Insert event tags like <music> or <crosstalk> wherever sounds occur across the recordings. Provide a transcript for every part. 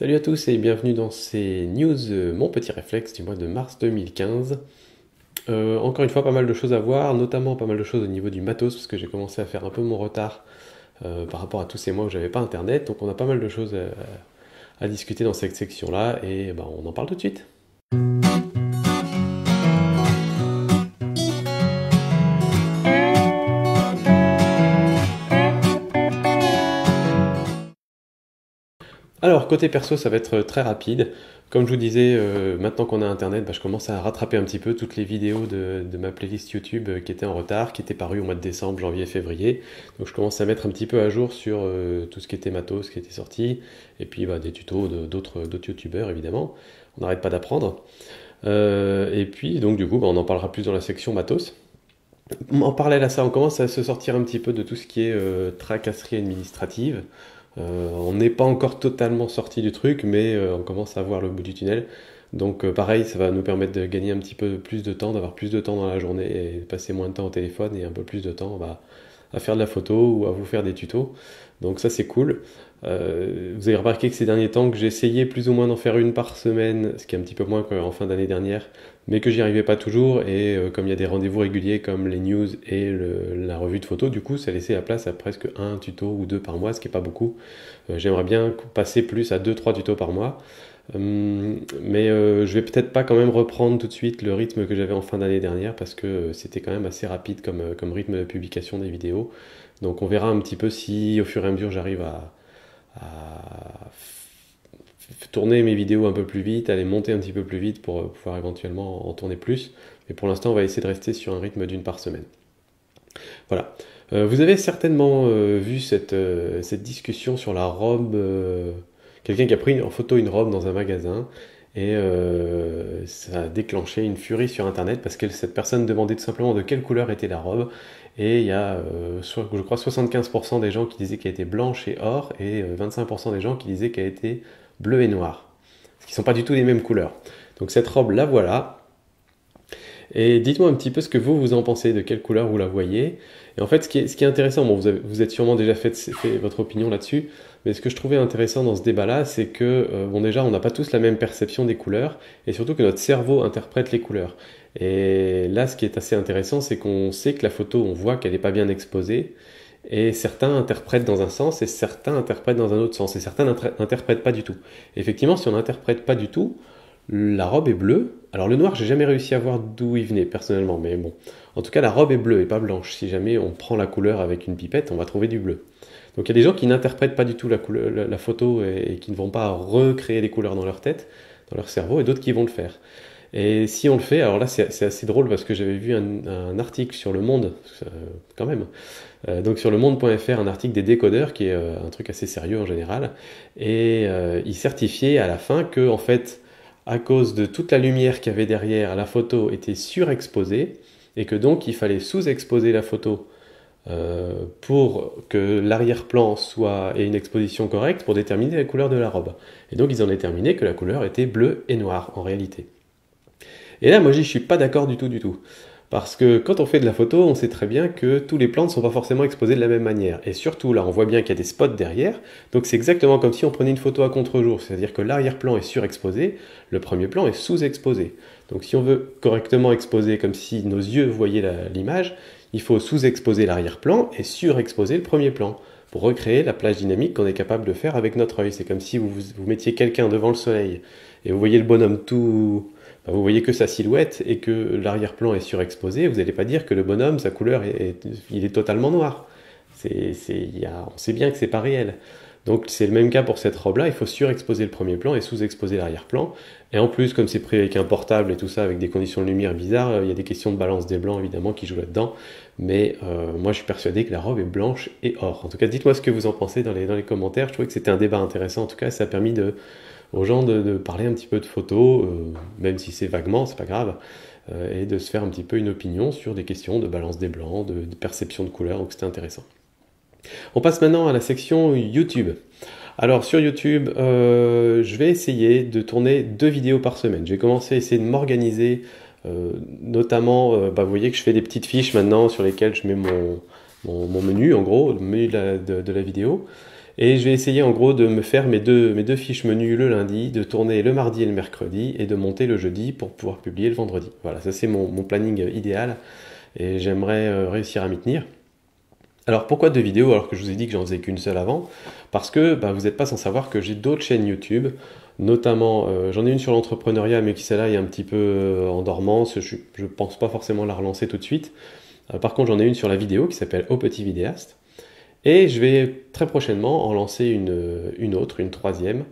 Salut à tous et bienvenue dans ces news Mon petit réflexe du mois de mars 2015. Euh, encore une fois, pas mal de choses à voir, notamment pas mal de choses au niveau du matos, parce que j'ai commencé à faire un peu mon retard euh, par rapport à tous ces mois où j'avais pas internet. Donc on a pas mal de choses à, discuter dans cette section-là et bah, on en parle tout de suite. côté perso, ça va être euh, très rapide. Comme je vous disais, euh, maintenant qu'on a Internet, bah, je commence à rattraper un petit peu toutes les vidéos de, ma playlist YouTube euh, qui étaient en retard, qui étaient parues au mois de décembre, janvier, février. Donc je commence à mettre un petit peu à jour sur tout ce qui était matos, ce qui était sorti, et puis bah, des tutos d'autres Youtubers, YouTubeurs, évidemment. On n'arrête pas d'apprendre. et puis, donc du coup, bah, on en parlera plus dans la section matos. En parallèle à ça, on commence à se sortir un petit peu de tout ce qui est tracasserie administrative. Euh, on n'est pas encore totalement sorti du truc, mais euh, on commence à voir le bout du tunnel. Donc euh, pareil, ça va nous permettre de gagner un petit peu plus de temps, d'avoir plus de temps dans la journée et de passer moins de temps au téléphone et un peu plus de temps bah, à faire de la photo ou à vous faire des tutos. Donc ça c'est cool. Euh, vous avez remarqué que ces derniers temps que j'essayais plus ou moins d'en faire une par semaine, ce qui est un petit peu moins qu'en fin d'année dernière, mais que j'y arrivais pas toujours et euh, comme il y a des rendez-vous réguliers comme les news et la revue de photos, du coup ça laissait la place à presque un tuto ou deux par mois, ce qui est pas beaucoup. Euh, j'aimerais bien passer plus à deux trois tutos par mois. Hum, mais je vais peut-être pas quand même reprendre tout de suite le rythme que j'avais en fin d'année dernière parce que c'était quand même assez rapide comme rythme de publication des vidéos. Donc on verra un petit peu si au fur et à mesure j'arrive à, tourner mes vidéos un peu plus vite, à les monter un petit peu plus vite pour euh, pouvoir éventuellement en tourner plus. Mais pour l'instant, on va essayer de rester sur un rythme d'une par semaine. Voilà. Euh, vous avez certainement euh, vu cette, cette, discussion sur la robe. Quelqu'un qui a pris en photo une robe dans un magasin et ça a déclenché une furie sur Internet parce que cette personne demandait tout simplement de quelle couleur était la robe et il y a, euh, je crois, 75% des gens qui disaient qu'elle était blanche et or, et 25% euh, des gens qui disaient qu'elle était bleue et noire. Ce qui ne sont pas du tout les mêmes couleurs. Donc cette robe, la voilà. Et dites-moi un petit peu ce que vous, vous en pensez, de quelle couleur vous la voyez. Et en fait, ce qui est, intéressant, bon, vous, avez, êtes sûrement déjà fait, votre opinion là-dessus, mais ce que je trouvais intéressant dans ce débat-là, c'est que, euh, bon, déjà, on n'a pas tous la même perception des couleurs, et surtout que notre cerveau interprète les couleurs. Et là, ce qui est assez intéressant, c'est qu'on sait que la photo, on voit qu'elle n'est pas bien exposée. Et certains interprètent dans un sens et certains interprètent dans un autre sens. Et certains n'interprètent pas du tout. effectivement, si on n'interprète pas du tout, la robe est bleue. Alors le noir, j'ai jamais réussi à voir d'où il venait personnellement, mais bon. En tout cas, la robe est bleue et pas blanche. Si jamais on prend la couleur avec une pipette, on va trouver du bleu. Donc il y a des gens qui n'interprètent pas du tout la, la, photo et, qui ne vont pas recréer les couleurs dans leur tête, dans leur cerveau, et d'autres qui vont le faire. Et si on le fait, alors là c'est assez drôle parce que j'avais vu un, article sur le monde, euh, quand même, euh, donc sur le monde.fr, un article des décodeurs qui est euh, un truc assez sérieux en général, et ils certifiaient à la fin que en fait, à cause de toute la lumière qu'il y avait derrière, la photo était surexposée et que donc il fallait sous-exposer la photo pour que l'arrière-plan soit ait une exposition correcte pour déterminer la couleur de la robe. Et donc ils ont déterminé que la couleur était bleue et noire en réalité. Et là, moi, je suis pas d'accord du tout, du tout. Parce que quand on fait de la photo, on sait très bien que tous les plans ne sont pas forcément exposés de la même manière. Et surtout, là, on voit bien qu'il y a des spots derrière. Donc c'est exactement comme si on prenait une photo à contre-jour. C'est-à-dire que l'arrière-plan est surexposé, le premier plan est sous-exposé. Donc si on veut correctement exposer comme si nos yeux voyaient l'image, il faut sous-exposer l'arrière-plan et surexposer le premier plan pour recréer la plage dynamique qu'on est capable de faire avec notre œil. C'est comme si vous mettiez quelqu'un devant le soleil et vous voyez le bonhomme tout vous voyez que sa silhouette et que l'arrière-plan est surexposé, vous n'allez pas dire que le bonhomme, sa couleur, il est totalement noir. on sait bien que ce n'est pas réel. Donc c'est le même cas pour cette robe-là, il faut surexposer le premier plan et sous-exposer l'arrière-plan. Et en plus, comme c'est pris avec un portable et tout ça, avec des conditions de lumière bizarres, euh, il y a des questions de balance des blancs évidemment qui jouent là-dedans. Mais euh, moi je suis persuadé que la robe est blanche et or. En tout cas, dites-moi ce que vous en pensez dans les, dans les commentaires. Je trouvais que c'était un débat intéressant. En tout cas, ça a permis de, aux gens de, parler un petit peu de photos, euh, même si c'est vaguement, c'est pas grave, euh, et de se faire un petit peu une opinion sur des questions de balance des blancs, de, perception de couleur, donc c'était intéressant. On passe maintenant à la section YouTube. Alors sur YouTube, euh, je vais essayer de tourner deux vidéos par semaine. J'ai commencé à essayer de m'organiser, notamment, bah, vous voyez que je fais des petites fiches maintenant sur lesquelles je mets mon, menu, en gros, le menu de la vidéo. Et je vais essayer en gros de me faire mes deux, fiches menus le lundi, de tourner le mardi et le mercredi, et de monter le jeudi pour pouvoir publier le vendredi. Voilà, ça c'est mon, planning euh, idéal, et j'aimerais euh, réussir à m'y tenir. Alors pourquoi deux vidéos alors que je vous ai dit que j'en faisais qu'une seule avant Parce que bah, vous n'êtes pas sans savoir que j'ai d'autres chaînes YouTube, notamment euh, j'en ai une sur l'entrepreneuriat mais qui celle-là est un petit peu en dormance, je ne pense pas forcément la relancer tout de suite. par contre j'en ai une sur la vidéo qui s'appelle Au Petit Vidéaste. Et je vais très prochainement en lancer une, une autre, une troisième,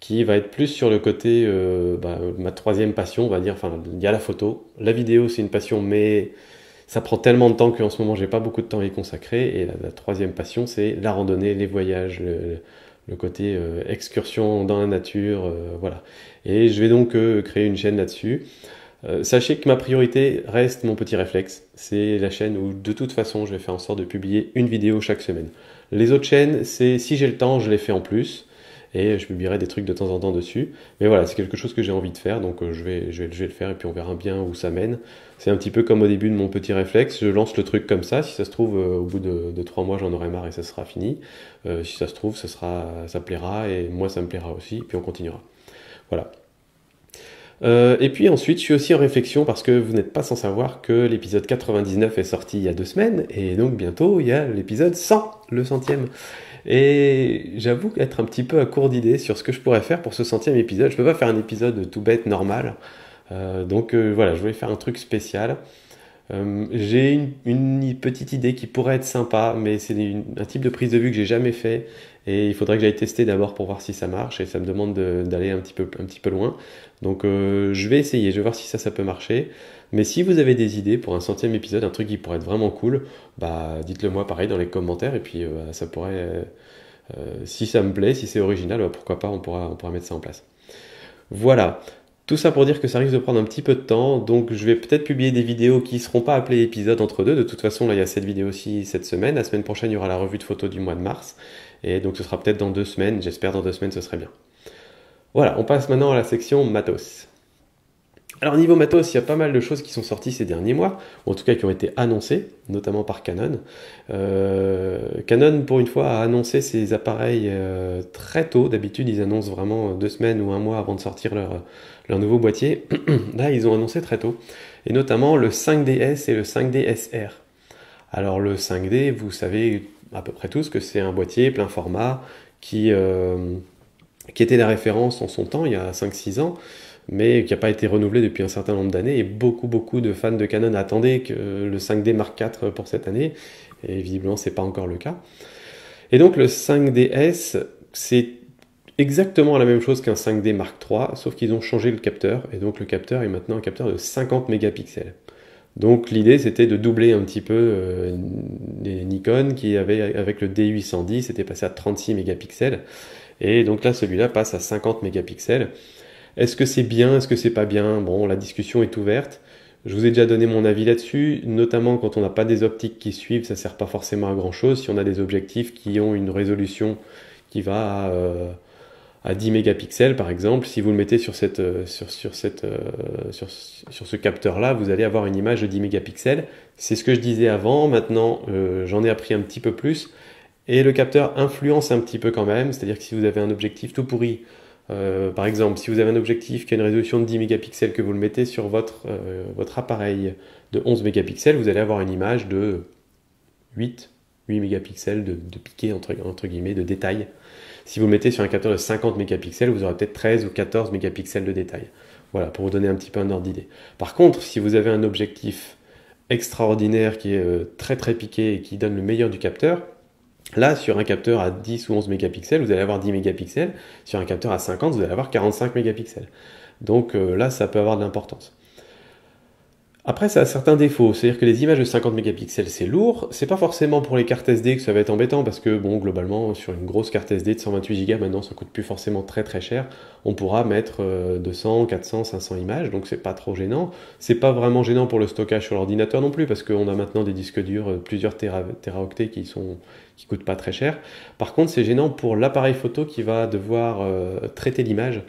qui va être plus sur le côté, euh, bah, ma troisième passion, on va dire, enfin, il y a la photo, la vidéo c'est une passion, mais ça prend tellement de temps qu'en ce moment j'ai pas beaucoup de temps à y consacrer, et la, troisième passion c'est la randonnée, les voyages, le, côté euh, excursion dans la nature, euh, voilà. Et je vais donc créer une chaîne là-dessus. Euh, sachez que ma priorité reste mon petit réflexe. C'est la chaîne où de toute façon je vais faire en sorte de publier une vidéo chaque semaine. Les autres chaînes, c'est si j'ai le temps, je les fais en plus. Et je publierai des trucs de temps en temps dessus. Mais voilà, c'est quelque chose que j'ai envie de faire, donc euh, je vais, le faire et puis on verra bien où ça mène. C'est un petit peu comme au début de mon petit réflexe, je lance le truc comme ça, si ça se trouve, euh, au bout de, trois mois, j'en aurai marre et ça sera fini. si ça se trouve, ça, ça plaira et moi, ça me plaira aussi, et puis on continuera. Voilà. Euh, et puis ensuite, je suis aussi en réflexion parce que vous n'êtes pas sans savoir que l'épisode 99 est sorti il y a deux semaines et donc bientôt il y a l'épisode 100, le centième. Et j'avoue être un petit peu à court d'idées sur ce que je pourrais faire pour ce centième épisode. Je peux pas faire un épisode tout bête normal. Euh, donc euh, voilà, je voulais faire un truc spécial. Euh, j'ai une, petite idée qui pourrait être sympa, mais c'est un type de prise de vue que j'ai jamais fait et il faudrait que j'aille tester d'abord pour voir si ça marche et ça me demande d'aller un, petit peu, loin. Donc euh, je vais essayer, je vais voir si ça, ça peut marcher. Mais si vous avez des idées pour un centième épisode, un truc qui pourrait être vraiment cool, bah dites-le moi pareil dans les commentaires et puis euh, bah, ça pourrait... si ça me plaît, si c'est original, bah, pourquoi pas, on pourra, on pourra mettre ça en place. Voilà, tout ça pour dire que ça risque de prendre un petit peu de temps, donc je vais peut-être publier des vidéos qui ne seront pas appelées épisodes entre deux. De toute façon, là, il y a cette vidéo aussi cette semaine. La semaine prochaine, il y aura la revue de photos du mois de mars. Et donc, ce sera peut-être dans deux semaines. J'espère dans deux semaines, ce serait bien. Voilà, on passe maintenant à la section matos. Alors niveau matos, il y a pas mal de choses qui sont sorties ces derniers mois, ou en tout cas qui ont été annoncées, notamment par Canon. Euh, Canon, pour une fois, a annoncé ses appareils euh, très tôt. D'habitude, ils annoncent vraiment deux semaines ou un mois avant de sortir leur, leur nouveau boîtier. <clears throat> Là, ils ont annoncé très tôt, et notamment le 5DS et le 5DSR. Alors le 5D, vous savez à peu près tous que c'est un boîtier plein format qui, euh, qui était la référence en son temps, il y a 5-6 ans mais qui n'a pas été renouvelé depuis un certain nombre d'années. Et beaucoup, beaucoup de fans de Canon attendaient que le 5D Mark IV pour cette année, et visiblement, ce n'est pas encore le cas. Et donc, le 5DS, c'est exactement la même chose qu'un 5D Mark III, sauf qu'ils ont changé le capteur, et donc le capteur est maintenant un capteur de 50 mégapixels. Donc l'idée c'était de doubler un petit peu euh, les Nikon qui avait avec le D810 c'était passé à 36 mégapixels et donc là celui-là passe à 50 mégapixels est-ce que c'est bien Est-ce que c'est pas bien Bon, la discussion est ouverte. Je vous ai déjà donné mon avis là-dessus, notamment quand on n'a pas des optiques qui suivent, ça ne sert pas forcément à grand-chose. Si on a des objectifs qui ont une résolution qui va à, 10 euh, mégapixels par exemple, si vous le mettez euh, euh, sur, sur ce capteur-là, vous allez avoir une image de 10 mégapixels. C'est ce que je disais avant, maintenant j'en ai appris un petit peu plus. Et le capteur influence un petit peu quand même, c'est-à-dire que si vous avez un objectif tout pourri, euh, par exemple, si vous avez un objectif qui a une résolution de 10 mégapixels que vous le mettez sur votre, euh, appareil de 11 mégapixels, vous allez avoir une image de 8, 8 mégapixels de, piqué, entre, guillemets, de détail. Si vous le mettez sur un capteur de 50 mégapixels, vous aurez peut-être 13 ou 14 mégapixels de détail. Voilà, pour vous donner un petit peu un ordre d'idée. Par contre, si vous avez un objectif extraordinaire qui est euh, très très piqué et qui donne le meilleur du capteur, Là, sur un capteur à 10 ou 11 mégapixels, vous allez avoir 10 mégapixels. Sur un capteur à 50, vous allez avoir 45 mégapixels. Donc euh, là, ça peut avoir de l'importance. Après, ça a certains défauts, c'est-à-dire que les images de 50 mégapixels, c'est lourd, c'est pas forcément pour les cartes SD que ça va être embêtant, parce que, bon, globalement, sur une grosse carte SD de 128 Go, maintenant, ça coûte plus forcément très très cher, on pourra mettre 200, 400, 500 images, donc c'est pas trop gênant. C'est pas vraiment gênant pour le stockage sur l'ordinateur non plus, parce qu'on a maintenant des disques durs, euh, plusieurs teraoctets qui sont qui coûtent pas très cher. Par contre, c'est gênant pour l'appareil photo qui va devoir euh, traiter l'image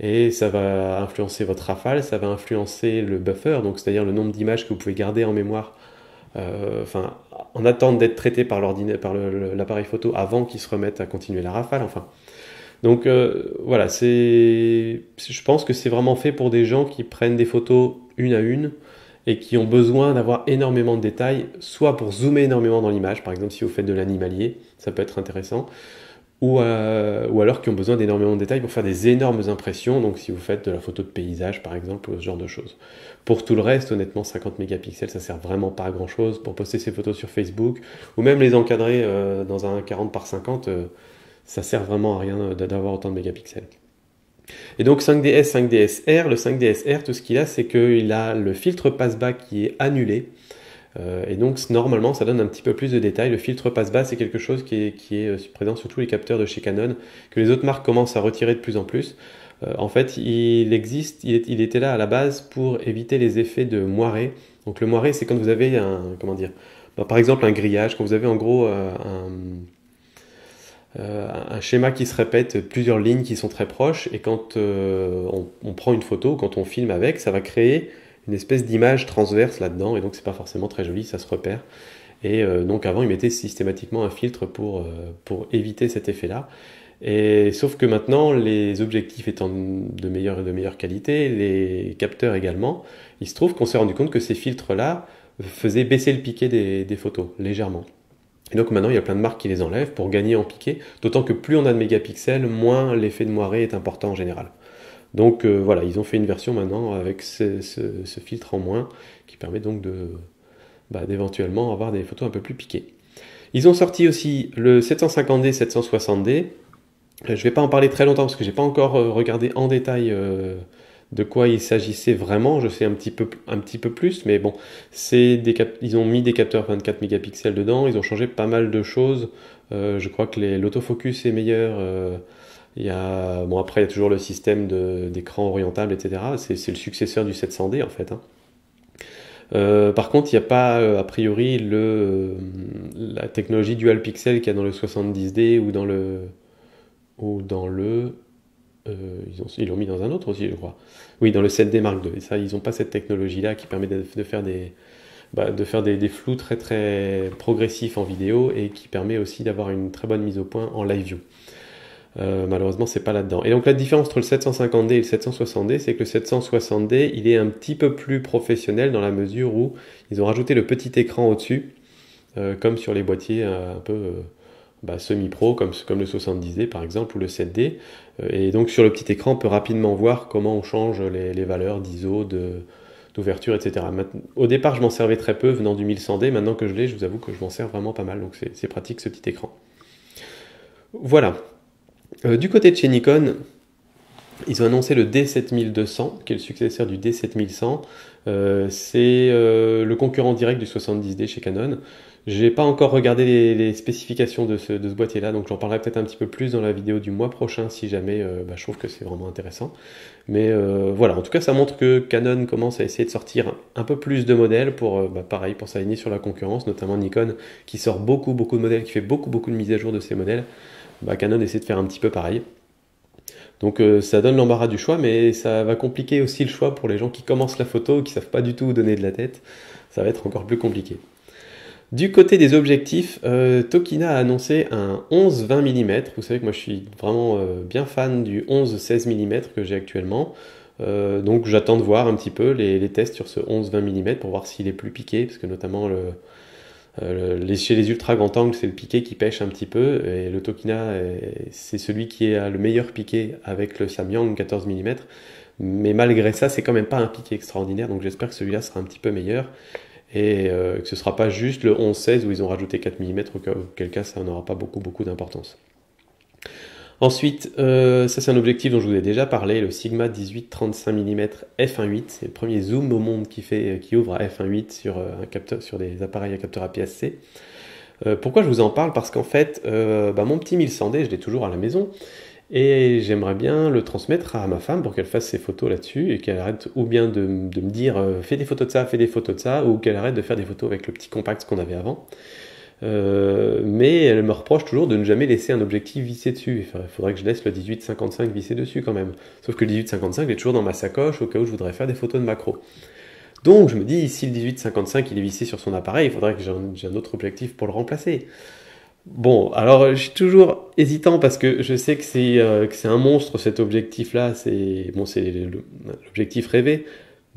et ça va influencer votre rafale, ça va influencer le buffer, donc c'est-à-dire le nombre d'images que vous pouvez garder en mémoire, euh, en attente d'être traité par l'appareil photo avant qu'ils se remettent à continuer la rafale, enfin. Donc euh, voilà, c'est, je pense que c'est vraiment fait pour des gens qui prennent des photos une à une et qui ont besoin d'avoir énormément de détails, soit pour zoomer énormément dans l'image, par exemple si vous faites de l'animalier, ça peut être intéressant, ou, euh, ou alors qui ont besoin d'énormément de détails pour faire des énormes impressions, donc si vous faites de la photo de paysage par exemple, ou ce genre de choses. Pour tout le reste, honnêtement, 50 mégapixels, ça sert vraiment pas à grand chose pour poster ses photos sur Facebook, ou même les encadrer euh, dans un 40 par 50, euh, ça sert vraiment à rien d'avoir autant de mégapixels. Et donc 5DS, 5DSR, le 5DSR, tout ce qu'il a, c'est qu'il a le filtre passe bas qui est annulé, euh, et donc normalement ça donne un petit peu plus de détails. Le filtre passe-bas c'est quelque chose qui est, euh, présent sur tous les capteurs de chez Canon, que les autres marques commencent à retirer de plus en plus. Euh, en fait il existe, il, était là à la base pour éviter les effets de moiré. Donc le moiré c'est quand vous avez un, comment dire, bah, par exemple un grillage, quand vous avez en gros un... schéma qui se répète, plusieurs lignes qui sont très proches, et quand on, prend une photo, quand on filme avec, ça va créer une espèce d'image transverse là-dedans, et donc c'est pas forcément très joli, ça se repère. Et euh, donc avant, ils mettaient systématiquement un filtre euh, pour, éviter cet effet-là. Et sauf que maintenant, les objectifs étant de meilleure et de meilleure qualité, les capteurs également, il se trouve qu'on s'est rendu compte que ces filtres-là faisaient baisser le piqué des, des photos légèrement. Et donc maintenant, il y a plein de marques qui les enlèvent pour gagner en piqué, d'autant que plus on a de mégapixels, moins l'effet de moiré est important en général. Donc euh, voilà, ils ont fait une version maintenant avec ce, filtre en moins qui permet donc de bah, d'éventuellement avoir des photos un peu plus piquées. Ils ont sorti aussi le 750D, 760D. Euh, je ne vais pas en parler très longtemps parce que je n'ai pas encore euh, regardé en détail de quoi il s'agissait vraiment. Je sais un petit peu, plus, mais bon, c'est ils ont mis des capteurs 24 mégapixels dedans. Ils ont changé pas mal de choses. je crois que l'autofocus est meilleur bon, après, il y a toujours le système d'écran orientable, etc. C'est le successeur du 700D, en fait. Hein. Euh, par contre, il n'y a pas euh, a priori euh, la technologie dual pixel qu'il y a dans le 70D ou dans le. Ou dans le ils l'ont mis dans un autre aussi, je crois. Oui, dans le 7D Mark II. ça, ils n'ont pas cette technologie-là qui permet de, faire, des, bah, de faire des, flous très très progressifs en vidéo et qui permet aussi d'avoir une très bonne mise au point en live view. Euh, malheureusement, c'est pas là-dedans. Et donc la différence entre le 750D et le 760D, c'est que le 760D, il est un petit peu plus professionnel dans la mesure où ils ont rajouté le petit écran au-dessus, euh, comme sur les boîtiers euh, un peu bah, semi-pro, comme, le 70D par exemple, ou le 7D. et donc sur le petit écran, on peut rapidement voir comment on change les, valeurs d'ISO, d'ouverture, etc. Au départ, je m'en servais très peu venant du 1100D. Maintenant que je l'ai, je vous avoue que je m'en sers vraiment pas mal. Donc c'est pratique ce petit écran. Voilà. Euh, du côté de chez Nikon, ils ont annoncé le D7200, qui est le successeur du D7100. Euh, c'est euh, le concurrent direct du 70D chez Canon. Je n'ai pas encore regardé les, spécifications de ce, boîtier-là, donc j'en parlerai peut-être un petit peu plus dans la vidéo du mois prochain si jamais bah, je trouve que c'est vraiment intéressant. Mais voilà, en tout cas, ça montre que Canon commence à essayer de sortir un peu plus de modèles pour, bah, pareil, pour s'aligner sur la concurrence, notamment Nikon qui sort beaucoup, beaucoup de modèles, qui fait beaucoup, beaucoup de mises à jour de ses modèles. Bah, Canon essaie de faire un petit peu pareil. Donc euh, ça donne l'embarras du choix, mais ça va compliquer aussi le choix pour les gens qui commencent la photo, qui savent pas du tout où donner de la tête. Ça va être encore plus compliqué. Du côté des objectifs, euh, Tokina a annoncé un 11-20 mm. Vous savez que moi je suis vraiment euh, bien fan du 11-16 mm que j'ai actuellement. donc j'attends de voir un petit peu les, les tests sur ce 11-20 mm pour voir s'il est plus piqué, parce que notamment le, euh, chez les ultra grands angles, c'est le piqué qui pêche un petit peu, et le Tokina, euh, c'est celui qui a le meilleur piqué avec le Samyang 14 mm. Mais malgré ça, c'est quand même pas un piqué extraordinaire, donc j'espère que celui-là sera un petit peu meilleur et euh, que ce sera pas juste le 11-16 où ils ont rajouté 4 mm, auquel cas ça n'aura pas beaucoup, beaucoup d'importance. Ensuite, euh, ça c'est un objectif dont je vous ai déjà parlé, le Sigma 18-35 mm f1.8. C'est le premier zoom au monde qui, fait, euh, qui ouvre à f1.8 sur, euh, un sur des appareils à capteur APS-C. pourquoi je vous en parle Parce qu'en fait, bah, mon petit 1100D, je l'ai toujours à la maison. Et j'aimerais bien le transmettre à ma femme pour qu'elle fasse ses photos là-dessus et qu'elle arrête ou bien de me dire fais des photos de ça, fais des photos de ça, ou qu'elle arrête de faire des photos avec le petit compact qu'on avait avant. Euh, mais elle me reproche toujours de ne jamais laisser un objectif vissé dessus. Enfin, il faudrait que je laisse le 18-55 vissé dessus quand même. Sauf que le 1855, il est toujours dans ma sacoche au cas où je voudrais faire des photos de macro. Donc je me dis, si le 18-55, il est vissé sur son appareil, il faudrait que j'ai un, autre objectif pour le remplacer. Bon, alors je suis toujours hésitant parce que je sais que c'est euh, c'est un monstre cet objectif-là, c'est bon, l'objectif rêvé,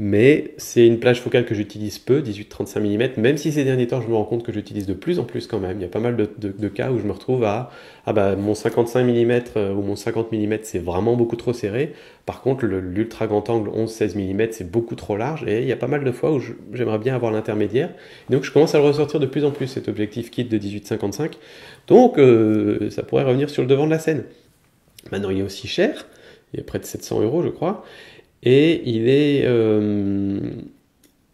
mais c'est une plage focale que j'utilise peu, 18-35 mm, même si ces derniers temps je me rends compte que j'utilise de plus en plus quand même. Il y a pas mal de, cas où je me retrouve à ah bah, mon 55 mm euh, ou mon 50 mm c'est vraiment beaucoup trop serré, par contre l'ultra grand angle 11-16 mm c'est beaucoup trop large et il y a pas mal de fois où j'aimerais bien avoir l'intermédiaire. Donc je commence à le ressortir de plus en plus cet objectif kit de 18-55, donc euh, ça pourrait revenir sur le devant de la scène. Maintenant il est aussi cher, il est près de 700 euros je crois et il est, euh,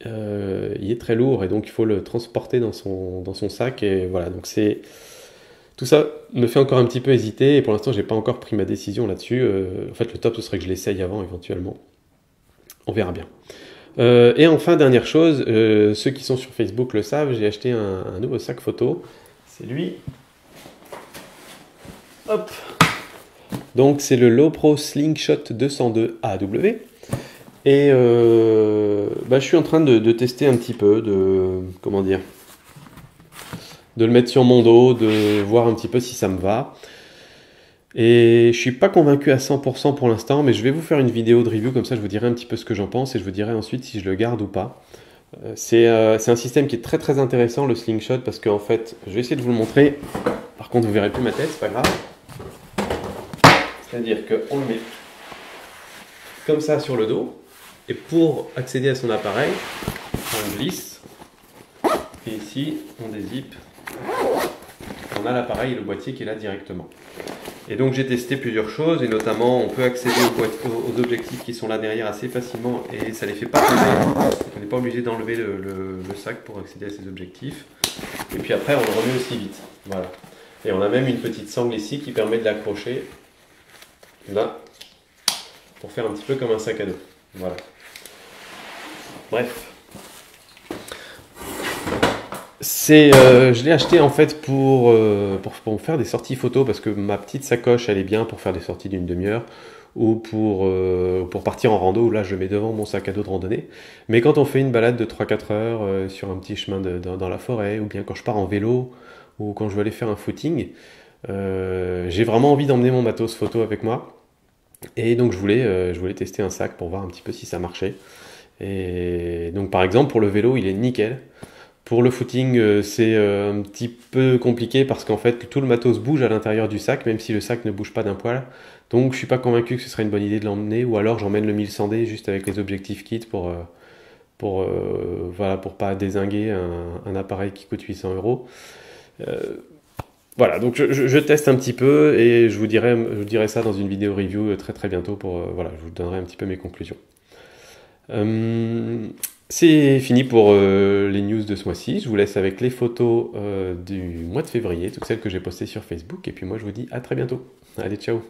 euh, il est très lourd et donc il faut le transporter dans son, dans son sac et voilà donc c'est tout ça me fait encore un petit peu hésiter et pour l'instant j'ai pas encore pris ma décision là-dessus. Euh, en fait le top ce serait que je l'essaye avant éventuellement. On verra bien. et enfin dernière chose, ceux qui sont sur Facebook le savent, j'ai acheté un, nouveau sac photo. C'est lui. Hop. Donc c'est le Lopro Slingshot 202 AW. Et euh, bah, je suis en train de, tester un petit peu, de comment dire, de le mettre sur mon dos, de voir un petit peu si ça me va. Et je suis pas convaincu à 100% pour l'instant, mais je vais vous faire une vidéo de review comme ça, je vous dirai un petit peu ce que j'en pense et je vous dirai ensuite si je le garde ou pas. Euh, euh, c'est un système qui est très très intéressant, le slingshot, parce qu'en fait, je vais essayer de vous le montrer. Par contre, vous verrez plus ma tête, c'est pas grave. C'est-à-dire qu'on le met comme ça sur le dos, et pour accéder à son appareil, on glisse et ici on dézippe. On a l'appareil et le boîtier qui est là directement. Et donc j'ai testé plusieurs choses et notamment on peut accéder aux, objectifs qui sont là derrière assez facilement et ça ne les fait pas tomber. On n'est pas obligé d'enlever le, le, sac pour accéder à ces objectifs. Et puis après on le remet aussi vite. Voilà. Et on a même une petite sangle ici qui permet de l'accrocher là pour faire un petit peu comme un sac à dos. Voilà. Bref. Euh, je l'ai acheté en fait euh, pour, faire des sorties photos parce que ma petite sacoche elle est bien pour faire des sorties d'une demi-heure euh, ou pour, partir en rando où là je mets devant mon sac à dos de randonnée. Mais quand on fait une balade de 3-4 heures sur un petit chemin dans, la forêt ou bien quand je pars en vélo ou quand je veux aller faire un footing, j'ai vraiment envie d'emmener mon matos photo avec moi. Et donc je voulais, je voulais tester un sac pour voir un petit peu si ça marchait. Et donc par exemple pour le vélo il est nickel. Pour le footing euh, c'est euh, un petit peu compliqué parce qu'en fait tout le matos bouge à l'intérieur du sac même si le sac ne bouge pas d'un poil. Donc je suis pas convaincu que ce serait une bonne idée de l'emmener ou alors j'emmène le 1100D juste avec les objectifs kit pour euh, pour voilà pour pas désinguer un, appareil qui coûte 800 euros. voilà, donc je, teste un petit peu et je vous dirai, je vous dirai ça dans une vidéo review très très bientôt pour voilà, je vous donnerai un petit peu mes conclusions. Euh, c'est fini pour euh, les news de ce mois-ci. Je vous laisse avec les photos euh, du mois de février, toutes celles que j'ai postées sur Facebook. Et puis moi, je vous dis à très bientôt. Allez, ciao.